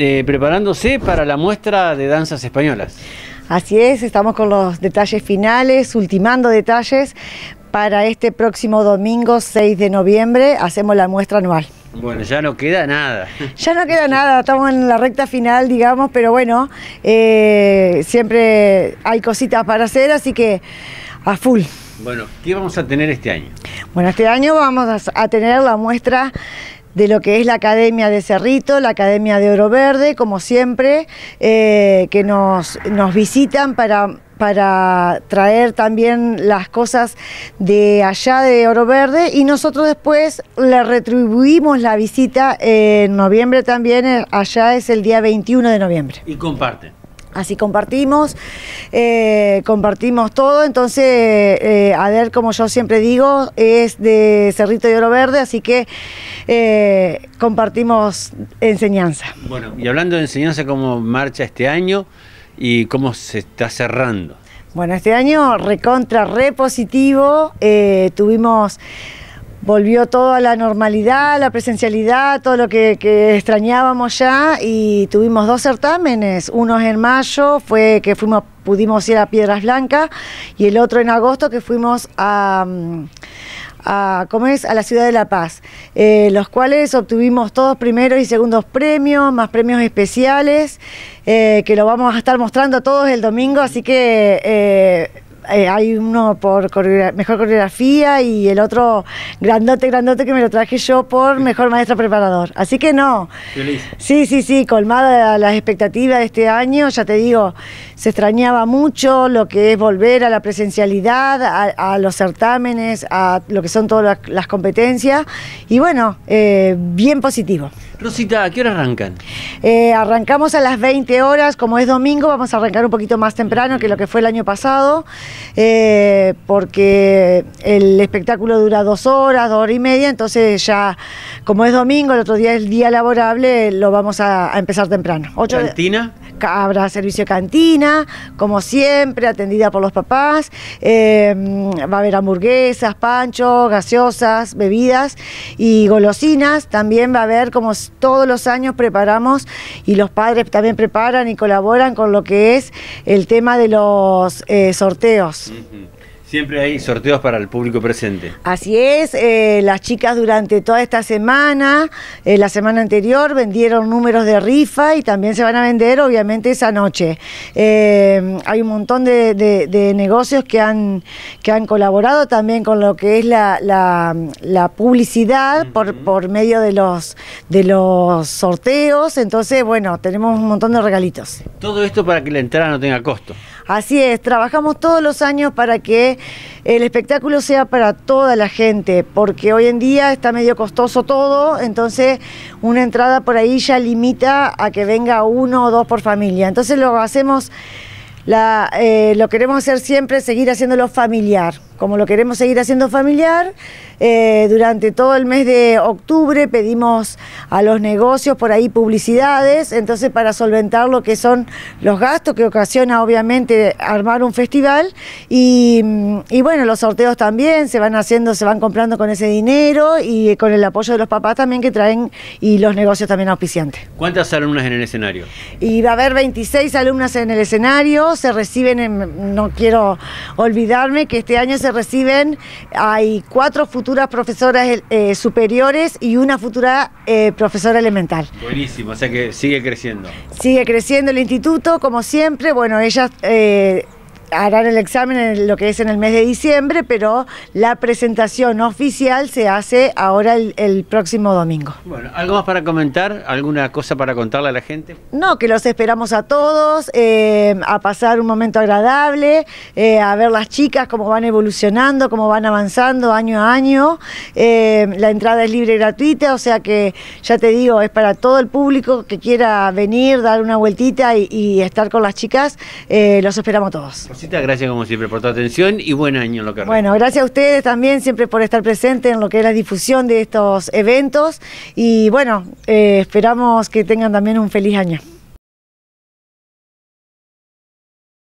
Eh, preparándose para la muestra de danzas españolas. Así es, estamos con los detalles finales, ultimando detalles para este próximo domingo 6 de noviembre hacemos la muestra anual. Bueno, ya no queda nada. Ya no queda nada, estamos en la recta final, digamos, pero bueno, eh, siempre hay cositas para hacer, así que a full. Bueno, ¿qué vamos a tener este año? Bueno, este año vamos a tener la muestra de lo que es la Academia de Cerrito, la Academia de Oro Verde, como siempre, eh, que nos, nos visitan para para traer también las cosas de allá de Oro Verde y nosotros después le retribuimos la visita en noviembre también, eh, allá es el día 21 de noviembre. Y comparten. Así compartimos, eh, compartimos todo. Entonces, eh, a ver, como yo siempre digo, es de Cerrito de Oro Verde, así que eh, compartimos enseñanza. Bueno, y hablando de enseñanza, ¿cómo marcha este año y cómo se está cerrando? Bueno, este año recontra, repositivo, tuvimos volvió todo a la normalidad, la presencialidad, todo lo que, extrañábamos ya y tuvimos dos certámenes, uno en mayo fue que fuimos pudimos ir a Piedras Blancas y el otro en agosto que fuimos a a, ¿cómo es? a la ciudad de La Paz, eh, los cuales obtuvimos todos primeros y segundos premios, más premios especiales, eh, que lo vamos a estar mostrando todos el domingo, así que eh, eh, hay uno por mejor coreografía y el otro grandote, grandote que me lo traje yo por mejor maestro preparador. Así que no. Feliz. Sí, sí, sí, colmada las expectativas de este año, ya te digo, se extrañaba mucho lo que es volver a la presencialidad, a, los certámenes, a lo que son todas las competencias y bueno, eh, bien positivo. Rosita, ¿a qué hora arrancan? Eh, arrancamos a las 20 horas, como es domingo, vamos a arrancar un poquito más temprano que lo que fue el año pasado, eh, porque el espectáculo dura dos horas, dos horas y media, entonces ya, como es domingo, el otro día es día laborable, lo vamos a, empezar temprano habrá servicio de cantina, como siempre, atendida por los papás. Em, va a haber hamburguesas, pancho, gaseosas, bebidas y golosinas. También va a haber, como todos los años preparamos y los padres también preparan y colaboran con lo que es el tema de los eh, sorteos. Siempre hay sorteos para el público presente. Así es, eh, las chicas durante toda esta semana, eh, la semana anterior, vendieron números de rifa y también se van a vender, obviamente, esa noche. Eh, hay un montón de, negocios que han, que han colaborado también con lo que es la, la, publicidad por, por medio de los, de los sorteos. Entonces, bueno, tenemos un montón de regalitos. Todo esto para que la entrada no tenga costo. Así es, trabajamos todos los años para que el espectáculo sea para toda la gente, porque hoy en día está medio costoso todo, entonces una entrada por ahí ya limita a que venga uno o dos por familia. Entonces lo hacemos, eh, lo queremos hacer siempre, seguir haciéndolo familiar como lo queremos seguir haciendo familiar, eh, durante todo el mes de octubre pedimos a los negocios por ahí publicidades, entonces para solventar lo que son los gastos que ocasiona obviamente armar un festival y, mm, bueno, los sorteos también se van haciendo, se van comprando con ese dinero y eh, con el apoyo de los papás también que traen y los negocios también auspiciantes. ¿Cuántas alumnas en el escenario? Y va a haber 26 alumnas en el escenario, se reciben, no quiero olvidarme que este año se reciben, hay cuatro futuras profesoras eh, superiores y una futura eh, profesora elemental. Buenísimo, o sea que sigue creciendo. Sigue creciendo el instituto, como siempre. Bueno, ellas eh, harán el examen en lo que es en el mes de diciembre, pero la presentación oficial se hace ahora el, próximo domingo. Bueno, ¿algo más para comentar? ¿Alguna cosa para contarle a la gente? No, que los esperamos a todos, eh, a pasar un momento agradable, eh, a ver las chicas cómo van evolucionando, cómo van avanzando año a año. Eh, la entrada es libre y gratuita, o sea que ya te digo, es para todo el público que quiera venir, dar una vueltita y, y estar con las chicas. los esperamos a todos gracias como siempre por tu atención y buen año lo que Bueno, gracias a ustedes también siempre por estar presente en lo que es la difusión de estos eventos y bueno, eh, esperamos que tengan también un feliz año.